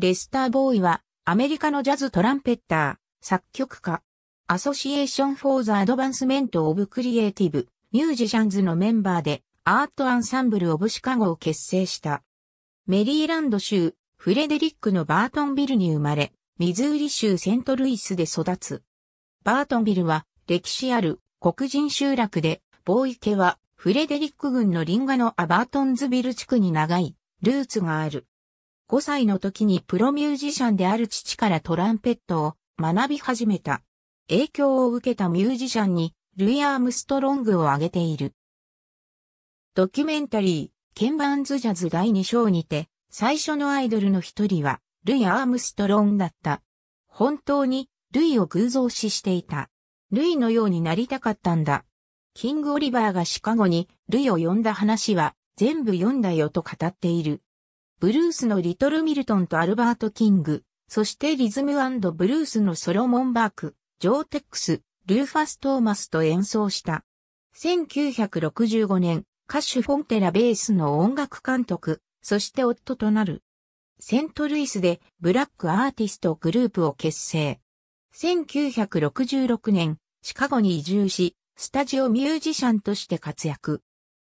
レスター・ボーイは、アメリカのジャズトランペッター、作曲家、アソシエーション・フォー・ザ・アドバンスメント・オブ・クリエイティブ・ミュージシャンズのメンバーで、アート・アンサンブル・オブ・シカゴを結成した。メリーランド州、フレデリックのバートンビルに生まれ、ミズーリ州セントルイスで育つ。バートンビルは、歴史ある黒人集落で、ボーイ家は、フレデリック軍のリンガのアバートンズビル地区に長い、ルーツがある。5歳の時にプロミュージシャンである父からトランペットを学び始めた。影響を受けたミュージシャンにルイ・アームストロングを挙げている。ドキュメンタリー、ケンバンズジャズ第2章にて、最初のアイドルの一人は、ルイ・アームストロンだった。本当に、ルイを偶像視していた。ルイのようになりたかったんだ。キング・オリバーがシカゴに、ルイを呼んだ話は、全部読んだよと語っている。ブルースのリトル・ミルトンとアルバート・キング、そしてリズムブルースのソロモン・バーク、ジョー・テックス、ルーファス・トーマスと演奏した。1965年、歌手フォンテラベースの音楽監督、そして夫となる。セントルイスでブラックアーティストグループを結成。1966年、シカゴに移住し、スタジオミュージシャンとして活躍。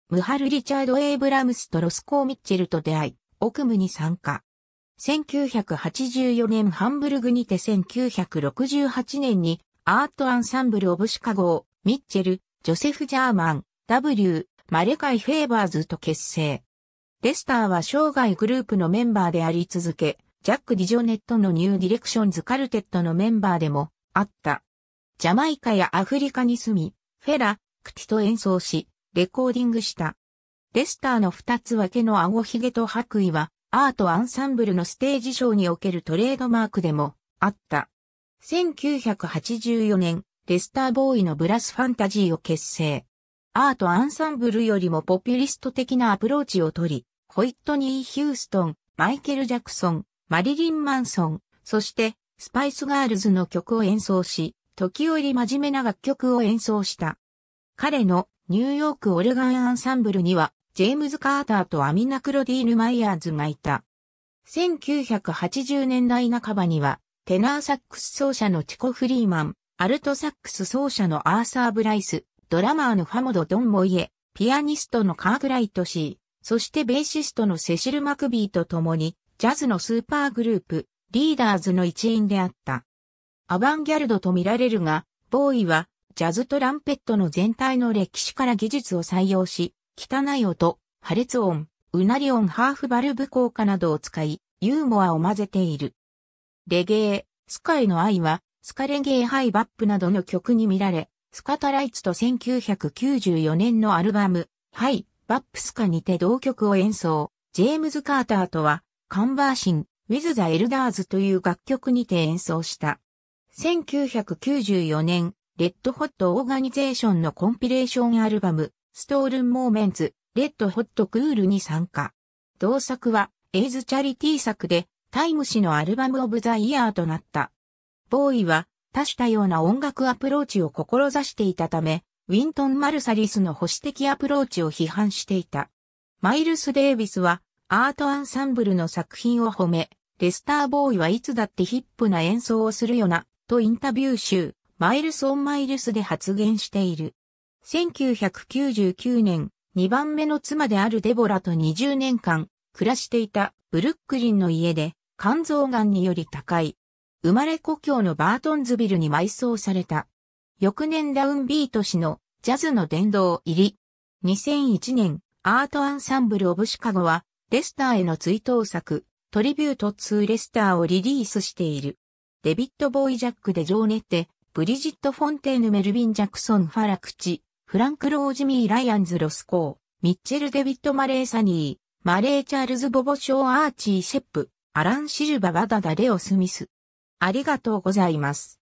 ムハル・リチャード・エイブラムスとロスコー・ミッチェルと出会い、奥務に参加。1984年ハンブルグにて1968年にアートアンサンブル・オブ・シカゴミッチェル、ジョセフ・ジャーマン、W、マレカイ・フェーバーズと結成。レスターは生涯グループのメンバーであり続け、ジャック・ディジョネットのニューディレクションズ・カルテットのメンバーでもあった。ジャマイカやアフリカに住み、フェラ、クティと演奏し、レコーディングした。レスターの二つ分けの顎ひげと白衣は、アートアンサンブルのステージショーにおけるトレードマークでもあった。1984年、レスターボーイのブラスファンタジーを結成。アートアンサンブルよりもポピュリスト的なアプローチをとり、ホイットニー・ヒューストン、マイケル・ジャクソン、マリリン・マンソン、そして、スパイス・ガールズの曲を演奏し、時折真面目な楽曲を演奏した。彼のニューヨークオルガンアンサンブルにはジェームズ・カーターとアミナ・クロディール・マイヤーズがいた。1980年代半ばには、テナーサックス奏者のチコ・フリーマン、アルトサックス奏者のアーサー・ブライス、ドラマーのファモド・ドン・モイエ、ピアニストのカーブライト・シー、そしてベーシストのセシル・マクビーと共に、ジャズのスーパーグループ、リーダーズの一員であった。アバンギャルドと見られるが、ボーイは、ジャズトランペットの全体の歴史から技術を採用し、汚い音、破裂音、うなり音、ハーフバルブ効果などを使い、ユーモアを混ぜている。レゲエ、スカへの愛は、スカレゲエハイバップなどの曲に見られ、スカタライツと1994年のアルバム、ハイ、バップスカにて同曲を演奏、ジェームズ・カーターとは、カンバーシン、ウィズ・ザ・エルダーズという楽曲にて演奏した。1994年、レッドホット・オーガニゼーションのコンピレーションアルバム、ストールンモーメンズ、レッドホットクールに参加。同作は、エイズチャリティ作で、タイム誌のアルバムオブザイヤーとなった。ボーイは、多種多様な音楽アプローチを志していたため、ウィントン・マルサリスの保守的アプローチを批判していた。マイルス・デイビスは、アートアンサンブルの作品を褒め、レスター・ボーイはいつだってヒップな演奏をするよな、とインタビュー集、マイルス・オン・マイルスで発言している。1999年、2番目の妻であるデボラと20年間暮らしていたブルックリンの家で肝臓癌により高い。生まれ故郷のバートンズビルに埋葬された。翌年ダウンビート氏のジャズの殿堂入り。2001年、アートアンサンブル・オブ・シカゴは、レスターへの追悼作、トリビュート・ツー・レスターをリリースしている。デビット・ボーイ・ジャックで情熱ーネブリジット・フォンテーヌ・メルビン・ジャクソン・ファラクチ、フランク・ロー・ジミー・ライアンズ・ロスコー、ミッチェル・デビッド・マレー・サニー、マレー・チャールズ・ボボショー・アーチー・シェップ、アラン・シルバ・バダダ・レオ・スミス。ありがとうございます。